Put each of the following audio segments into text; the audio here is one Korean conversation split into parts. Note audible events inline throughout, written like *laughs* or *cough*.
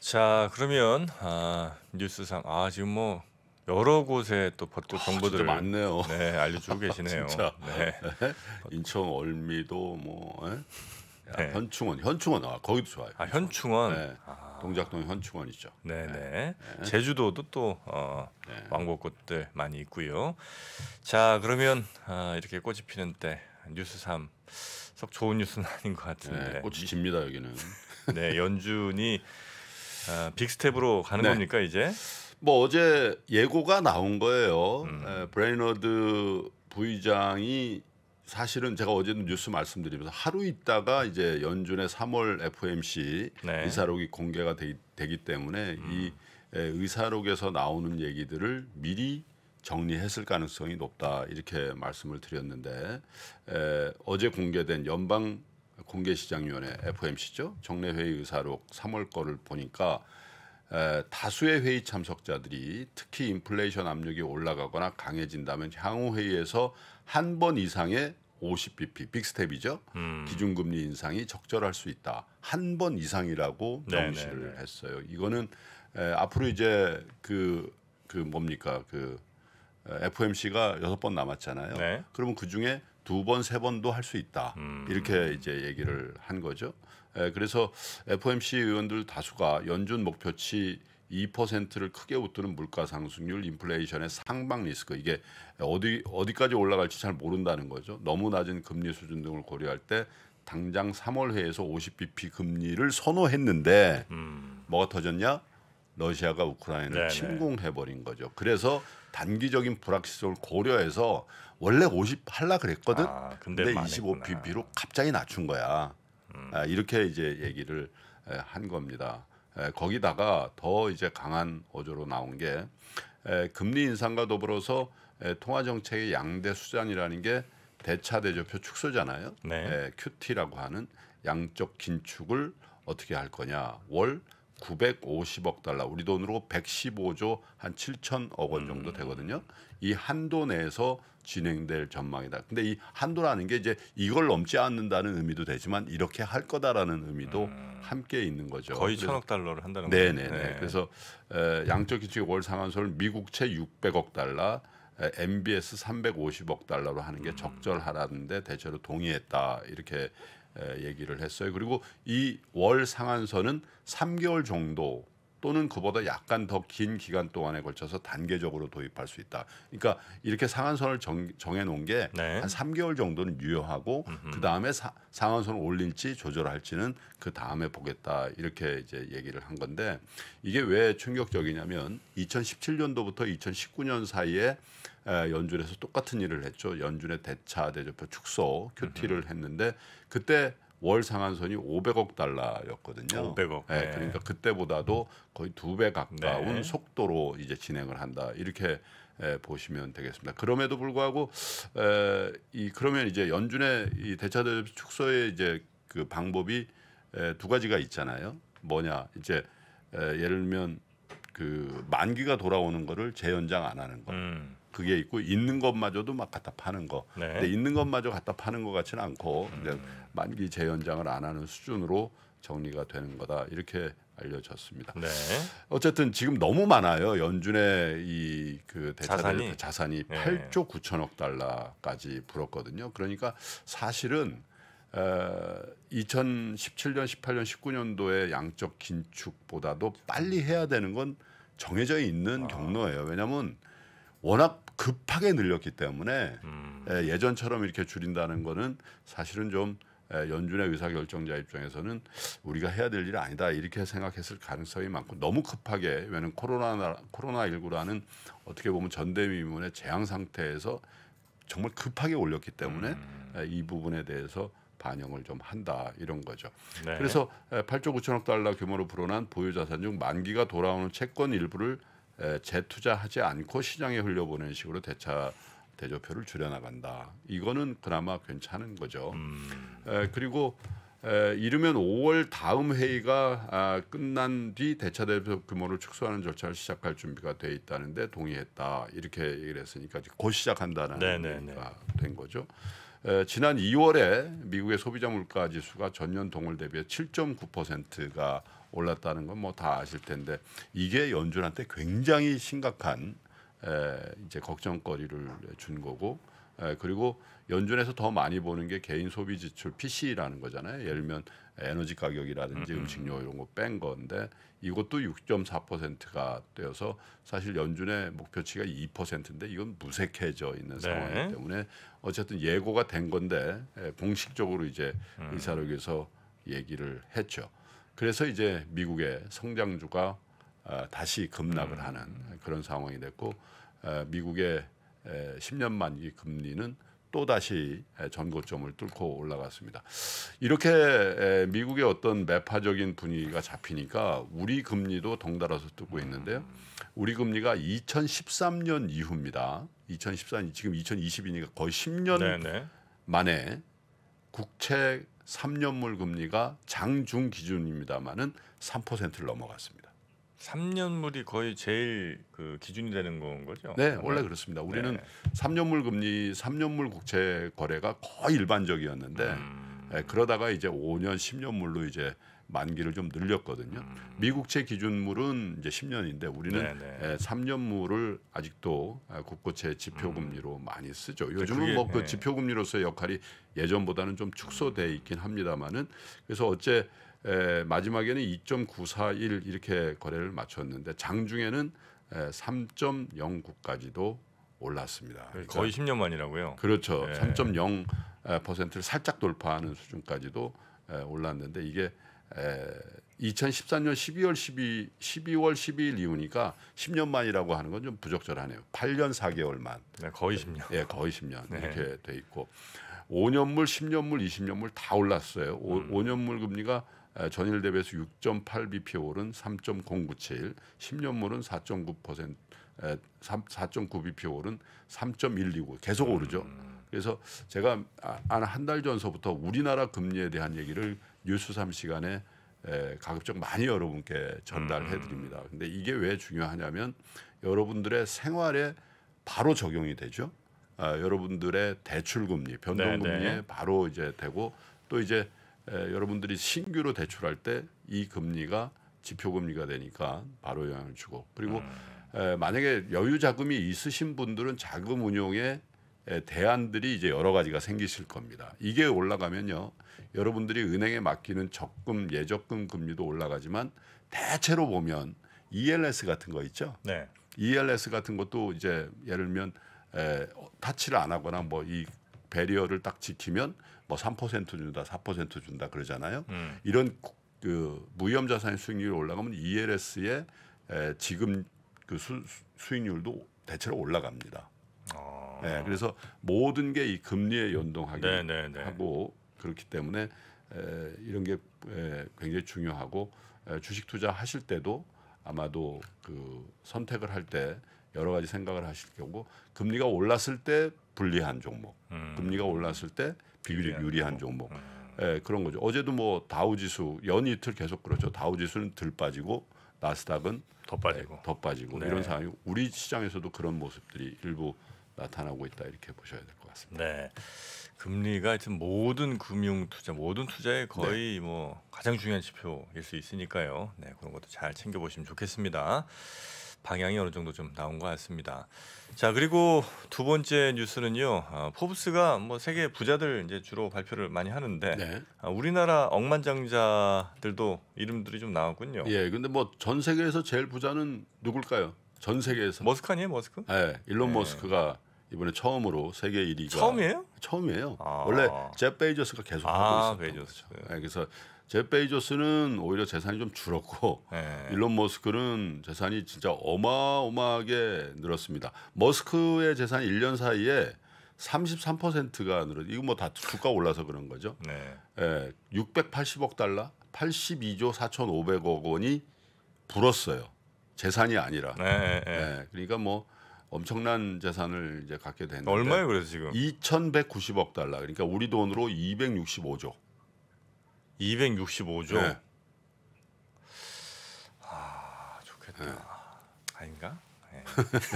자 그러면 아, 뉴스상 아 지금 뭐 여러 곳에 또 벚꽃 아, 정보들을 많네 네, 알려주고 *laughs* 아, 계시네요. 진짜. 네. 네. 인천 월미도 뭐 예? 야, 네. 현충원 현충원 아 거기도 좋아요. 아 현충원. 네. 아. 동작동 현충원이죠. 네네. 네. 네. 제주도도 또 어, 네. 왕복꽃들 많이 있고요. 자 그러면 아, 이렇게 꽃이 피는 때 뉴스 3. 썩 좋은 뉴스는 *laughs* 아닌 것 같은데. 꽃이 집니다 여기는. 네 연준이 아, 빅스텝으로 가는 네. 겁니까 이제? 뭐 어제 예고가 나온 거예요. 음. 에, 예, 브레이너드 부의장이 사실은 제가 어제도 뉴스 말씀드리면서 하루 있다가 이제 연준의 3월 FOMC 네. 의사록이 공개가 되, 기 때문에 음. 이 에, 예, 의사록에서 나오는 얘기들을 미리 정리했을 가능성이 높다 이렇게 말씀을 드렸는데 에, 예, 어제 공개된 연방 공개시장위원회 FOMC죠 정례회의 의사록 3월 거를 보니까 에, 다수의 회의 참석자들이 특히 인플레이션 압력이 올라가거나 강해진다면 향후 회의에서 한 번 이상의 50bp 빅스텝이죠 음. 기준금리 인상이 적절할 수 있다 한 번 이상이라고 네, 명시를 네네네. 네. 했어요. 이거는 에, 앞으로 이제 그그 그 뭡니까 그 FOMC가 여섯 번 남았잖아요. 네. 그러면 그 중에 두 번, 세 번도 할 수 있다. 음. 이렇게 이제 얘기를 한 거죠. 에, 예, 그래서 FOMC 의원들 다수가 연준 목표치 2%를 크게 웃드는 물가 상승률, 인플레이션의 상방 리스크 이게 어디 어디까지 올라갈지 잘 모른다는 거죠. 너무 낮은 금리 수준 등을 고려할 때 당장 3월 회에서 50bp 금리를 선호했는데 음. 뭐가 터졌냐? 러시아가 우크라이나를 침공해버린 거죠. 그래서 단기적인 불확실성을 고려해서 원래 50 할라 그랬거든. 아, 근데, 근데 25 BP로 갑자기 낮춘 거야. 음. 아, 이렇게 이제 얘기를 에, 한 겁니다. 에, 거기다가 더 이제 강한 어조로 나온 게 에, 금리 인상과 더불어서 에, 통화 정책의 양대 수단이라는 게 대차 대조표 축소잖아요. 네. 에, QT라고 하는 양적 긴축을 어떻게 할 거냐. 월 950억 달러, 우리 돈으로 115조 한 7천억 원 정도 음. 되거든요. 이 한도 내에서 진행될 전망이다. 근데 이 한도라는 게 이제 이걸 넘지 않는다는 의미도 되지만 이렇게 할 거다라는 의미도 음. 함께 있는 거죠. 거의 천억 달러를 한다는 네, 거죠. 네네네. 네. 네. 그래서 에, 양적 기축의 월 상한선을 미국채 600억 달러, 에, MBS 350억 달러로 하는 게적절하다는데 음. 대체로 동의했다 이렇게 얘기를 했어요. 그리고 이 월 상한선은 3개월 정도 또는 그보다 약간 더 긴 기간 동안에 걸쳐서 단계적으로 도입할 수 있다. 그러니까 이렇게 상한선을 정, 정해 놓은 게한 네. 3개월 정도는 유효하고 그 다음에 상한선을 올릴지 조절할지는 그 다음에 보겠다 이렇게 이제 얘기를 한 건데 이게 왜 충격적이냐면 2017년도부터 2019년 사이에 연준에서 똑같은 일을 했죠. 연준의 대차 대조표 축소 큐티를 했는데 그때 월 상한선이 500억 달러였거든요. 500억. 예, 네, 그러니까 그때보다도 거의 두 배 가까운 네. 속도로 이제 진행을 한다. 이렇게 에, 보시면 되겠습니다. 그럼에도 불구하고 에, 이 그러면 이제 연준의 이 대차 대조 표 축소의 이제 그 방법이 에, 두 가지가 있잖아요. 뭐냐 이제 에, 예를 들면 그 만기가 돌아오는 거를 재연장 안 하는 거. 음. 그게 있고 있는 것마저도 막 갖다 파는 거. 네. 근데 있는 것마저 갖다 파는 것 같지는 않고 음. 이제 만기 재연장을 안 하는 수준으로 정리가 되는 거다 이렇게 알려졌습니다. 네. 어쨌든 지금 너무 많아요. 연준의 이 그 대차들 자산이, 자산이 8조 9천억 달러까지 불었거든요. 그러니까 사실은 어, 2017년, 18년, 19년도의 양적 긴축보다도 빨리 해야 되는 건 정해져 있는 아. 경로예요. 왜냐하면 워낙 급하게 늘렸기 때문에 음. 예, 예전처럼 이렇게 줄인다는 거는 사실은 좀 예, 연준의 의사결정자 입장에서는 우리가 해야 될 일이 아니다 이렇게 생각했을 가능성이 많고 너무 급하게 왜냐면 하 코로나 코로나 19라는 어떻게 보면 전대미문의 재앙 상태에서 정말 급하게 올렸기 때문에 음. 예, 이 부분에 대해서 반영을 좀 한다 이런 거죠. 네. 그래서 8조 9천억 달러 규모로 불어난 보유 자산 중 만기가 돌아오는 채권 일부를 재투자하지 않고 시장에 흘려보내는 식으로 대차 대조표를 줄여나간다. 이거는 그나마 괜찮은 거죠. 음. 에, 그리고 에, 이르면 5월 다음 회의가 아, 끝난 뒤 대차 대표 규모를 축소하는 절차를 시작할 준비가 돼 있다는데 동의했다 이렇게 얘기를 했으니까 곧 시작한다는 네, 네, 네. 얘기가 된 거죠. 에, 지난 2월에 미국의 소비자 물가 지수가 전년 동월 대비해 7.9%가 올랐다는 건 뭐 다 아실 텐데 이게 연준한테 굉장히 심각한 에, 이제 걱정거리를 준 거고 에, 그리고 연준에서 더 많이 보는 게 개인 소비 지출 PC라는 거잖아요. 예를 들면 에너지 가격이라든지 음, 음. 음식료 이런 거 뺀 건데 이것도 6.4%가 되어서 사실 연준의 목표치가 2%인데 이건 무색해져 있는 네. 상황이기 때문에 어쨌든 예고가 된 건데 공식적으로 이제 음. 의사록에서 얘기를 했죠. 그래서 이제 미국의 성장주가 아, 다시 급락을 음. 하는 그런 상황이 됐고 아, 미국의 10년 만기 금리는 또 다시 전고점을 뚫고 올라갔습니다. 이렇게 미국의 어떤 매파적인 분위기가 잡히니까 우리 금리도 덩달아서 뚫고 음. 있는데요. 우리 금리가 2013년 이후입니다. 2013 지금 2020이니까 거의 10년 네네. 만에 국채 3년물 금리가 장중 기준입니다만은 3%를 넘어갔습니다. 3년물이 거의 제일 그 기준이 되는 건 거죠? 네, 원래 그렇습니다. 우리는 네. 3년물 금리, 3년물 국채 거래가 거의 일반적이었는데 음. 네, 그러다가 이제 5년, 10년물로 이제 만기를 좀 늘렸거든요. 음. 미국채 기준물은 이제 10년인데 우리는 네네. 3년물을 예, 아직도 국고채 아, 지표금리로 음. 많이 쓰죠. 요즘은 뭐그 네. 지표금리로서의 역할이 예전보다는 좀 축소돼 있긴 합니다만은 그래서 어째 에, 마지막에는 2.941 이렇게 거래를 마쳤는데 장중에는 3.09까지도 올랐습니다. 그러니까 거의 10년 만이라고요. 그렇죠. 예. 3.0%를 살짝 돌파하는 수준까지도 올랐는데 이게 2013년 12월 12 12월 12일 이후니까 10년 만이라고 하는 건 좀 부적절하네요. 8년 4개월만. 네, 거의 10년. 예, 거의 10년 네. 이렇게 돼 있고 5년물, 10년물, 20년물 다 올랐어요. 음. 5년물 금리가 전일 대비해서 6.8bp 오른 3.097, 10년물은 4.9% 4.9bp 오른 3.129 계속 오르죠. 음. 그래서 제가 아, 한한달 전서부터 우리나라 금리에 대한 얘기를 뉴스삼 시간에 에, 가급적 많이 여러분께 전달해 드립니다. 음. 근데 이게 왜 중요하냐면 여러분들의 생활에 바로 적용이 되죠. 아, 여러분들의 대출 금리, 변동 네, 네. 금리에 바로 이제 되고 또 이제 에, 여러분들이 신규로 대출할 때 이 금리가 지표 금리가 되니까 바로 영향을 주고 그리고 음. 에, 만약에 여유 자금이 있으신 분들은 자금 운용에 예, 대안들이 이제 여러 가지가 생기실 겁니다. 이게 올라가면요. 여러분들이 은행에 맡기는 적금, 예적금 금리도 올라가지만 대체로 보면 ELS 같은 거 있죠. 네. ELS 같은 것도 이제 예를 들면 에, 예, 어, 타치를 안 하거나 뭐 이 배리어를 딱 지키면 뭐 3% 준다, 4% 준다 그러잖아요. 음. 이런 그 무위험 자산의 수익률이 올라가면 ELS의 에, 예, 지금 그 수, 수익률도 대체로 올라갑니다. 어. 네, 그래서 모든 게 이 금리에 연동하게 네, 네, 네. 하고 그렇기 때문에 에, 이런 게 에, 굉장히 중요하고 에, 주식 투자 하실 때도 아마도 그 선택을 할 때 여러 가지 생각을 하실 경우 금리가 올랐을 때 불리한 종목, 음. 금리가 올랐을 때 비율이 유리한 종목, 음. 예, 그런 거죠. 어제도 뭐 다우 지수 연 이틀 계속 그렇죠. 다우 지수는 덜 빠지고 나스닥은 더 빠지고 예, 더 빠지고 네. 이런 상황이 우리 시장에서도 그런 모습들이 일부 나타나고 있다 이렇게 보셔야 될 것 같습니다. 네. 금리가 하여튼 모든 금융 투자, 모든 투자의 거의 네. 뭐 가장 중요한 지표일 수 있으니까요. 네, 그런 것도 잘 챙겨 보시면 좋겠습니다. 방향이 어느 정도 좀 나온 것 같습니다. 자 그리고 두 번째 뉴스는요. 아, 포브스가 뭐 세계 부자들 이제 주로 발표를 많이 하는데 네. 아, 우리나라 억만장자들도 이름들이 좀 나왔군요. 예, 근데 뭐 전 세계에서 제일 부자는 누굴까요? 전 세계에서 머스크 아니에요, 머스크? 네, 일론 네. 머스크가 이번에 처음으로 세계 1위가 처음이에요? 처음이에요. 아. 원래 제 베이저스가 계속 아, 하고 있었던 거죠. 네, 그래서 제 베이조스는 오히려 재산이 좀 줄었고 네. 일론 머스크는 재산이 진짜 어마어마하게 늘었습니다. 머스크의 재산 1년 사이에 33%가 늘어 이거 뭐 다 주가 올라서 그런 거죠. 네. 예, 680억 달러, 82조 4,500억 원이 불었어요. 재산이 아니라. 네, 네. 네. 예, 그러니까 뭐 엄청난 재산을 이제 갖게 됐는데 얼마예요 그래서 지금 2,190억 달러 그러니까 우리 돈으로 265조 265조 네. 아 좋겠다 네. 아닌가? 네.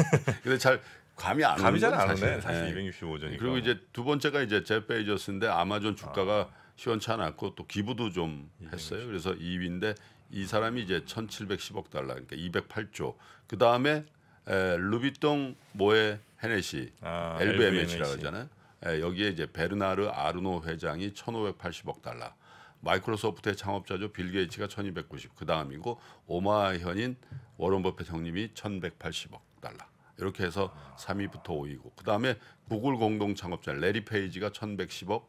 *laughs* 근데 잘 감이 안 감이 잘 안 오네 사실 265조니까 그리고 이제 두 번째가 이제 제 베이저스인데 아마존 주가가 아. 시원찮았고 또 기부도 좀 260. 했어요 그래서 2위인데 이 사람이 이제 1,710억 달러 그러니까 208조 그 다음에 에, 루비똥 모에 헤네시 아, LVMH라고 하잖아요. 에, 여기에 이제 베르나르 아르노 회장이 1,580억 달러. 마이크로소프트의 창업자죠 빌 게이츠가 1,290. 그 다음이고 오마현인 하 워런 버핏 형님이 1,180억 달러. 이렇게 해서 아. 3위부터 5위고 그 다음에 구글 공동 창업자 레리 페이지가 1,110억,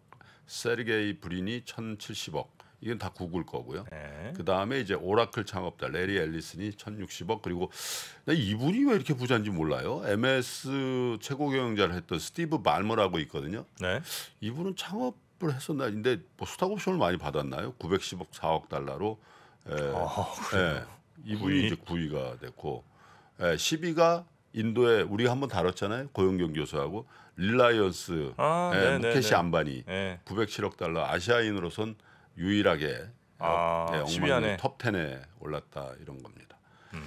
세르게이 브린이 1,070억, 이건 다 구글 거고요. 네. 그 다음에 이제 오라클 창업자 레리 앨리슨이 1,060억 그리고 이분이 왜 이렇게 부자인지 몰라요. MS 최고 경영자를 했던 스티브 말머라고 있거든요. 네. 이분은 창업을 했었나? 근데 뭐수탁옵션을 많이 받았나요? 910억 4억 달러로. 에, 예. 아, 예, 이분이 이제 9위가 됐고 에, 예, 10위가 인도에 우리가 한번 다뤘잖아요. 고용경 교수하고 릴라이언스, 아, 예, 네, 네, 무케시 안반이 네. 907억 달러 아시아인으로선 유일하게 아, 네, 엉망이 톱텐에 올랐다 이런 겁니다. 음.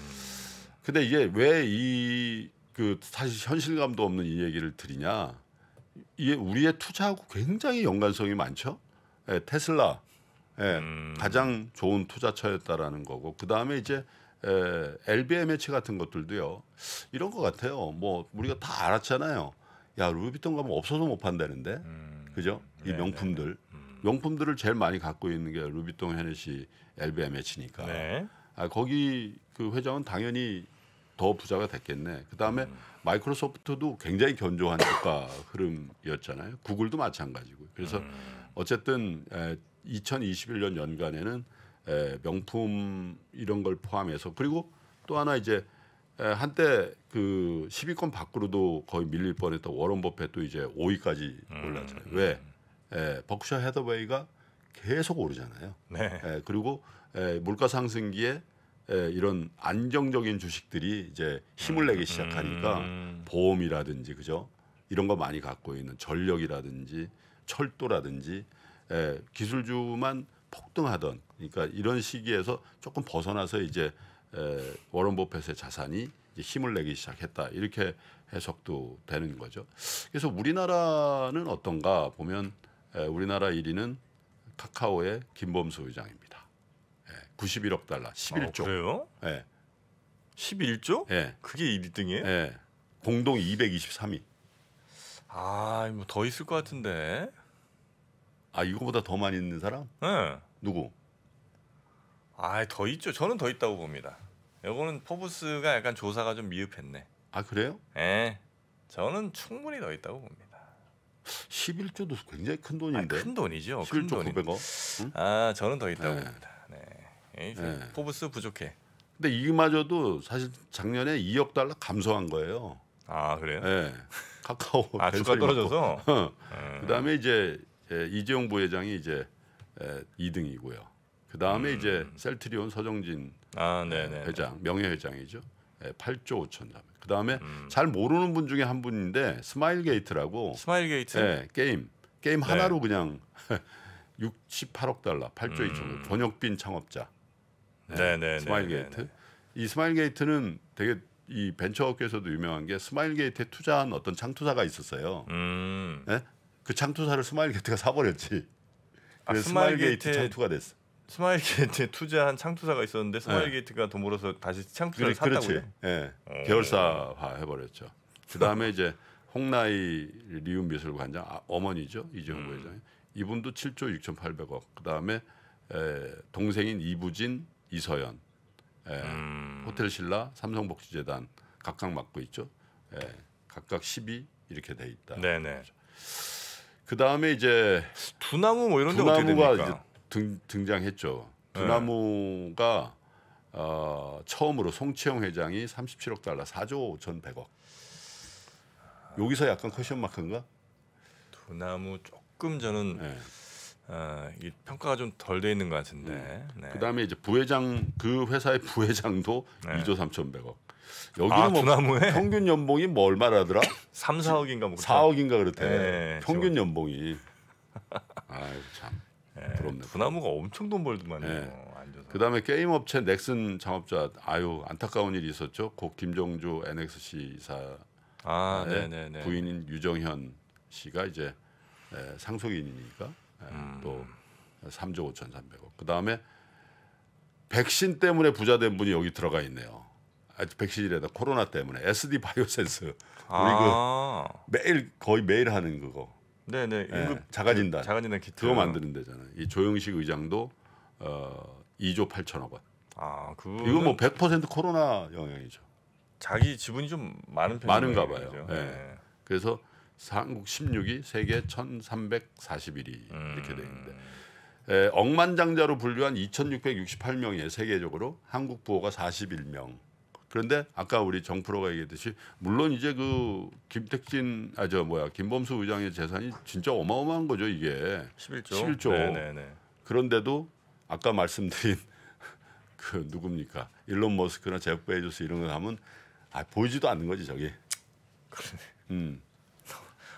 근데 이게 왜이 그 사실 현실감도 없는 이 얘기를 드리냐? 이게 우리의 투자하고 굉장히 연관성이 많죠. 예, 테슬라 예, 음. 가장 좋은 투자처였다라는 거고 그 다음에 이제 에, 예, LBMH 같은 것들도요 이런 것 같아요. 뭐 우리가 다 알았잖아요. 야 루비통 가면 없어서 못 판다는데, 음. 그죠? 이 네, 네, 명품들. 네. 용품들을 제일 많이 갖고 있는 게 루비통 헤네시 LVMH니까 네. 아, 거기 그 회장은 당연히 더 부자가 됐겠네. 그다음에 음. 마이크로소프트도 굉장히 견조한 주가 흐름이었잖아요. 구글도 마찬가지고. 그래서 음. 어쨌든 에, 2021년 연간에는 에, 명품 이런 걸 포함해서 그리고 또 하나 이제 에, 한때 그 10위권 밖으로도 거의 밀릴 뻔했던 워런 버핏도 이제 5위까지 음. 올랐잖아요. 왜? 예, 버크셔 헤더웨이가 계속 오르잖아요. 네. 예, 그리고 예, 물가 상승기에 예, 이런 안정적인 주식들이 이제 힘을 내기 음, 시작하니까 음, 음. 보험이라든지 그죠 이런 거 많이 갖고 있는 전력이라든지 철도라든지 예, 기술주만 폭등하던 그러니까 이런 시기에서 조금 벗어나서 이제 에, 예, 워런 버핏의 자산이 이제 힘을 내기 시작했다 이렇게 해석도 되는 거죠. 그래서 우리나라는 어떤가 보면 우리나라 1위는 카카오의 김범수 의장입니다 91억 예, 달러, 11조. 아, 그래요? 예. 11조? 예. 그게 1등이에요? 예. 공동 223위. 아, 뭐더 있을 것 같은데. 아, 이거보다 더 많이 있는 사람? 예. 누구? 아, 더 있죠. 저는 더 있다고 봅니다. 이거는 포브스가 약간 조사가 좀 미흡했네. 아, 그래요? 예. 저는 충분히 더 있다고 봅니다. 11조도 굉장히 큰 돈인데. 아니, 큰 돈이죠. 11조 큰 돈. 0 0 응? 아 저는 더 있다고 네. 봅니다. 네. 예, 네. 포브스 부족해. 근데 이마저도 사실 작년에 2억 달러 감소한 거예요. 아 그래요? 네. 카카오 아 주가 떨어져서. 어. 음. 그다음에 이제 예, 이재용 부회장이 이제 2등이고요. 예, 그다음에 음. 이제 셀트리온 서정진 아, 네, 네, 네. 회장 명예 회장이죠. 8조 예, 5천만. 그 다음에 음. 잘 모르는 분 중에 한 분인데 스마일 게이트라고. 스마일 게이트. 예, 게임 게임 하나로 네. 그냥 68억 *laughs* 달러, 8조 음. 2천. 권혁빈 창업자. 예, 네네. 네, 네, 스마일 게이트. 이 스마일 게이트는 되게 이 벤처업계에서도 유명한 게 스마일 게이트에 투자한 어떤 창투사가 있었어요. 음. 예? 그 창투사를 스마일 게이트가 사버렸지. 아, 스마일, 스마일 게이트 창투가 됐어. 스마일 게이트에 *laughs* 투자한 창투사가 있었는데 스마일 게이트가 돈 네. 벌어서 다시 창투사를 그래, 샀다고요? 그렇지. 예. 네. 어. 계열사화 해버렸죠. 그 다음에 이제 홍나이 리움 미술관장 아, 어머니죠 이정부 음. 회장이 분도 7조 6,800억. 그 다음에 동생인 이부진 이서연 에, 음. 호텔 신라 삼성복지재단 각각 맡고 있죠. 에, 각각 10이 이렇게 돼 있다. 네네. 그 다음에 이제 두나무 뭐 이런 데 어떻게 됩니까? 등, 등장했죠. 네. 두나무가 어, 처음으로 송채영 회장이 37억 달러 4조 1,100억. 여기서 약간 퀘션 마크인가? 두나무 조금 저는 네. 어, 이 평가가 좀 덜 돼 있는 것 같은데. 음. 네. 그다음에 이제 부회장 그 회사의 *laughs* 부회장도 네. 2조 3,100억. 아, 여기는 아, 뭐 두나무에? 평균 연봉이 뭐 얼마라더라? 3, *laughs* 4억인가 뭐 4억인가 그렇죠. 그렇대. 네, 평균 연봉이. 아 참. 예, 부럽네요. 두나무가 엄청 돈 벌더만요. 네. 그다음에 게임 업체 넥슨 창업자 아유 안타까운 일이 있었죠. 고 김종주 NXC 이사 아, 예, 네네네. 부인인 유정현 씨가 이제 상속인이니까 음. 또 3조 5,300억. 그다음에 백신 때문에 부자 된 분이 여기 들어가 있네요. 아, 백신이래다 코로나 때문에 SD 바이오센스 우리 그 아. 그 매일 거의 매일 하는 그거 네네 임금 예, 자가진단 자가진단 키트 그거 만드는 데잖아요. 이 조영식 의장도 어 2조 8천억 원. 아 그. 이거 뭐100% 코로나 영향이죠. 자기 지분이 좀 많은 편 많은가 봐요. 예. 네. 그래서 한국 16위 세계 1,341위 음. 이렇게 돼 있는데 에, 음. 예, 억만장자로 분류한 2,668명의 세계적으로 한국 부호가 41명. 그런데 아까 우리 정프로가 얘기했듯이 물론 이제 그 김택진 아 저 뭐야 김범수 의장의 재산이 진짜 어마어마한 거죠 이게 11조. 11조. 네네네. 그런데도 아까 말씀드린 *laughs* 그 누굽니까 일론 머스크나 제프 베이조스 이런 거 하면 아 보이지도 않는 거지 저기. 그러네. 음.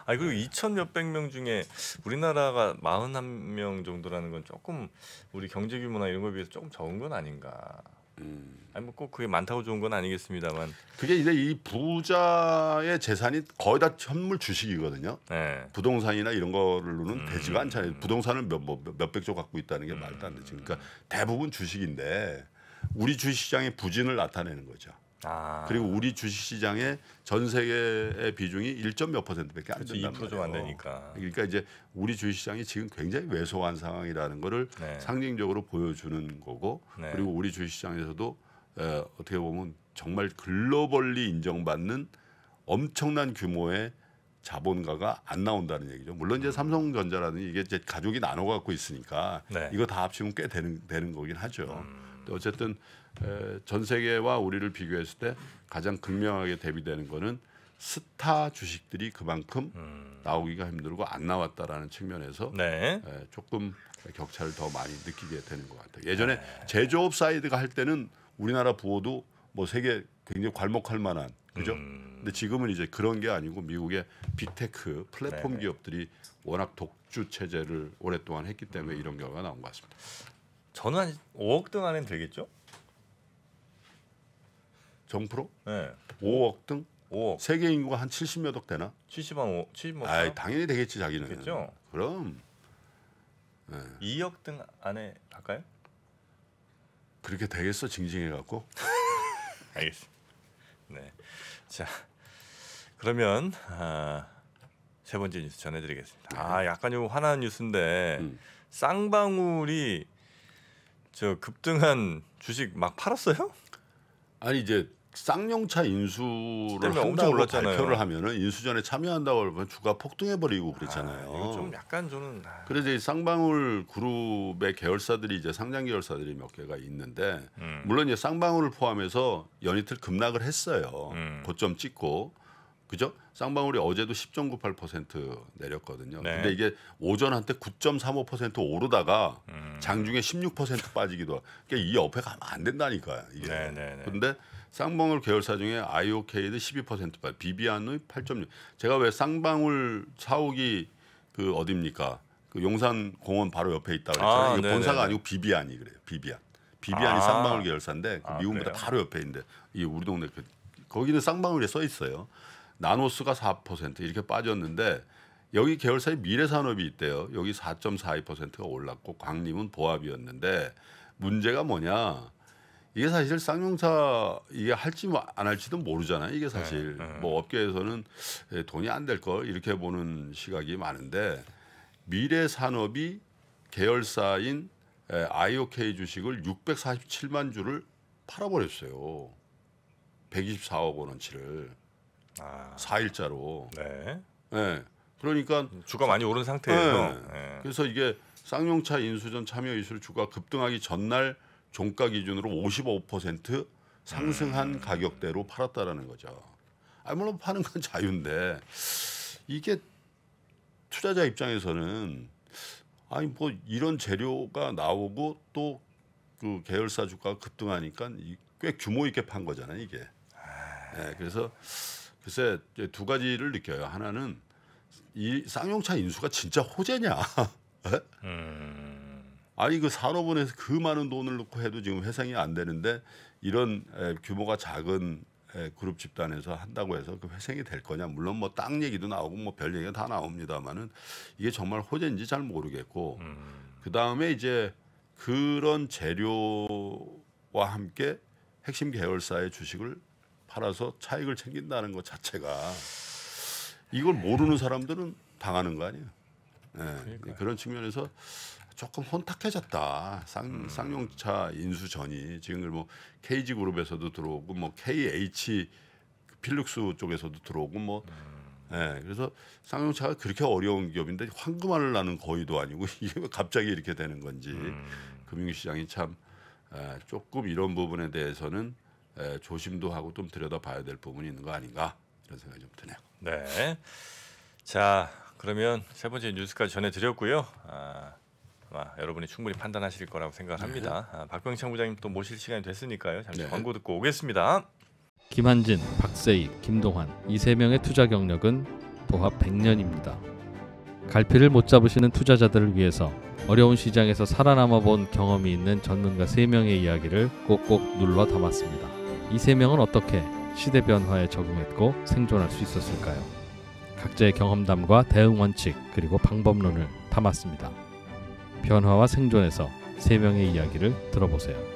아 그리고 2천 몇백 명 중에 우리나라가 41명 정도라는 건 조금 우리 경제 규모나 이런 거에 비해서 조금 적은 건 아닌가. 음. 아니 뭐꼭 그게 많다고 좋은 건 아니겠습니다만 그게 이제 이 부자의 재산이 거의 다 현물 주식이거든요. 네. 부동산이나 이런 거로는 음. 되지가 않잖아요. 음. 부동산을 몇 뭐, 몇백조 갖고 있다는 게 말도 안 되지. 음. 그러니까 대부분 주식인데 우리 주식시장의 부진을 나타내는 거죠. 아. 그리고 우리 주식시장의 전 세계의 비중이 1점 몇 퍼센트밖에 안 된다. 2%좀 안 되니까. 그러니까 이제 우리 주식시장이 지금 굉장히 왜소한 상황이라는 거를 네. 상징적으로 보여주는 거고 네. 그리고 우리 주식시장에서도 에, 어떻게 보면 정말 글로벌리 인정받는 엄청난 규모의 자본가가 안 나온다는 얘기죠. 물론 이제 음. 삼성전자라는 이게 이제 가족이 나눠 갖고 있으니까 네. 이거 다 합치면 꽤 되는 되는 거긴 하죠. 음. 어쨌든 전 세계와 우리를 비교했을 때 가장 극명하게 대비되는 거는 스타 주식들이 그만큼 음. 나오기가 힘들고 안 나왔다라는 측면에서 네. 조금 격차를 더 많이 느끼게 되는 것 같아요. 예전에 네. 제조업 사이드가 할 때는 우리나라 부호도 뭐 세계 굉장히 괄목할 만한 그죠? 음. 근데 지금은 이제 그런 게 아니고 미국의 빅테크 플랫폼 네. 기업들이 워낙 독주 체제를 오랫동안 했기 때문에 음. 이런 결과가 나온 것 같습니다. 저는 한 5억 등 안에는 되겠죠? 정프로? 네. 5억 등? 5억. 세계 인구가 한 70몇 억 되나? 70만 5, 70만. 아, 당연히 되겠지 자기는. 그죠 그럼. 네. 2억 등 안에 갈까요 그렇게 되겠어 징징해 갖고. *laughs* 알겠습니다. 네. 자. 그러면 아, 세 번째 뉴스 전해드리겠습니다. 아 네. 약간 좀화난 뉴스인데 음. 쌍방울이 저 급등한 주식 막 팔았어요? 아니 이제 쌍용차 인수를 한다고 올랐잖아요. 발표를 하면은 인수전에 참여한다고 하면 주가 폭등해버리고 그랬잖아요. 아, 좀 약간 저는 아. 그래서 이 쌍방울 그룹의 계열사들이 이제 상장 계열사들이 몇 개가 있는데 음. 물론 이제 쌍방울을 포함해서 연이틀 급락을 했어요. 음. 고점 찍고 그죠? 쌍방울이 어제도 10.98% 내렸거든요. 네. 근데 이게 오전 한때 9.35% 오르다가 음. 장중에 16% 빠지기도. 그러니까 이 옆에 가면 안 된다니까. 이게. 네, 네, 네. 근데 쌍방울 계열사 중에 IOK도 12%발, 비비안의 8.6. 제가 왜 쌍방울 사옥이 그 어딥니까? 그 용산 공원 바로 옆에 있다 그랬잖아요. 아, 이 본사가 아니고 비비안이 그래요. 비비안. 비비안이 아. 쌍방울 계열사인데 그 미국보다 아, 바로 옆에 있는데 이 우리 동네 그, 거기는 쌍방울에 써 있어요. 나노스가 4% 이렇게 빠졌는데 여기 계열사의 미래산업이 있대요. 여기 4.42%가 올랐고 광림은 보합이었는데 문제가 뭐냐? 이게 사실 쌍용차 이게 할지 뭐 안 할지도 모르잖아요. 이게 사실 네, 네. 뭐 업계에서는 예, 돈이 안 될 걸 이렇게 보는 시각이 많은데 미래 산업이 계열사인 예, IOK 주식을 647만 주를 팔아버렸어요. 124억 원어치를 아. 4일자로. 네. 네. 그러니까 주가 많이 오른 상태예요. 네. 그래서 이게 쌍용차 인수전 참여 이슈를 주가 급등하기 전날 종가 기준으로 55% 상승한 음. 가격대로 팔았다라는 거죠. 아 물론 파는 건 *laughs* 자유인데 이게 투자자 입장에서는 아니 뭐 이런 재료가 나오고 또 그 계열사 주가가 급등하니까 꽤 규모 있게 판 거잖아요 이게. 아. 네, 그래서 글쎄 두 가지를 느껴요. 하나는 이 쌍용차 인수가 진짜 호재냐. 네? *laughs* 음. 아니 그 산업은에서 그 많은 돈을 넣고 해도 지금 회생이 안 되는데 이런 에, 규모가 작은 에, 그룹 집단에서 한다고 해서 그 회생이 될 거냐 물론 뭐 땅 얘기도 나오고 뭐 별 얘기가 다 나옵니다만은 이게 정말 호재인지 잘 모르겠고 음. 그 다음에 이제 그런 재료와 함께 핵심 계열사의 주식을 팔아서 차익을 챙긴다는 것 자체가 이걸 모르는 사람들은 당하는 거 아니에요. 네. 그런 측면에서 조금 혼탁해졌다. 쌍, 음. 쌍용차 인수 전이 지금 뭐 KG 그룹에서도 들어오고 뭐 KH 필룩스 쪽에서도 들어오고 뭐 음. 예, 네, 그래서 쌍용차가 그렇게 어려운 기업인데 황금알을 나는 거의도 아니고 *laughs* 이게 왜 갑자기 이렇게 되는 건지 음. 금융시장이 참 에, 아, 조금 이런 부분에 대해서는 에, 조심도 하고 좀 들여다봐야 될 부분이 있는 거 아닌가 이런 생각이 좀 드네요. 네, 자 그러면 세 번째 뉴스까지 전해드렸고요. 아, 아, 여러분이 충분히 판단하실 거라고 생각합니다. 네. 아, 박병창 부장님 또 모실 시간이 됐으니까요. 잠시 네. 광고 듣고 오겠습니다. 김한진, 박세희, 김동환 이 세 명의 투자 경력은 도합 100년입니다. 갈피를 못 잡으시는 투자자들을 위해서 어려운 시장에서 살아남아 본 경험이 있는 전문가 3명의 이야기를 꼭꼭 눌러 담았습니다. 이 3명은 어떻게 시대 변화에 적응했고 생존할 수 있었을까요? 각자의 경험담과 대응 원칙 그리고 방법론을 담았습니다. 변화와 생존에서 세 명의 이야기를 들어보세요.